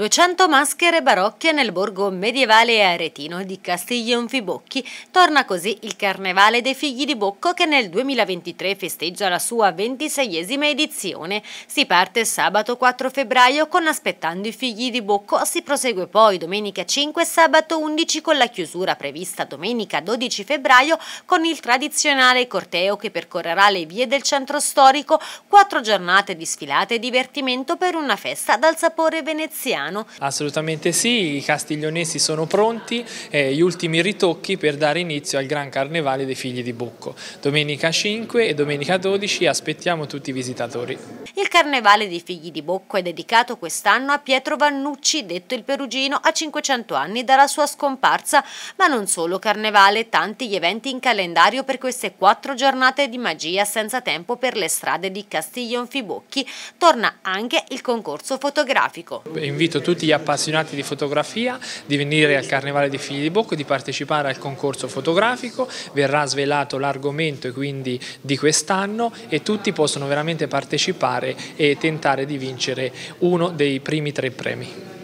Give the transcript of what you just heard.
200 maschere barocche nel borgo medievale aretino di Castiglion Fibocchi. Torna così il Carnevale dei Figli di Bocco che nel 2023 festeggia la sua 26esima edizione. Si parte sabato 4 febbraio con Aspettando i Figli di Bocco, si prosegue poi domenica 5 e sabato 11 con la chiusura prevista domenica 12 febbraio con il tradizionale corteo che percorrerà le vie del centro storico, quattro giornate di sfilate e divertimento per una festa dal sapore veneziano. Milano. Assolutamente sì, i castiglionesi sono pronti, eh, gli ultimi ritocchi per dare inizio al Gran Carnevale dei Figli di Bocco. Domenica 5 e domenica 12 aspettiamo tutti i visitatori. Il Carnevale dei Figli di Bocco è dedicato quest'anno a Pietro Vannucci, detto il Perugino, a 500 anni dalla sua scomparsa, ma non solo Carnevale, tanti gli eventi in calendario per queste quattro giornate di magia senza tempo per le strade di Castiglionfibocchi. Torna anche il concorso fotografico. Invito invito tutti gli appassionati di fotografia di venire al Carnevale di Figli di Bocco, di partecipare al concorso fotografico, verrà svelato l'argomento quindi di quest'anno e tutti possono veramente partecipare e tentare di vincere uno dei primi tre premi.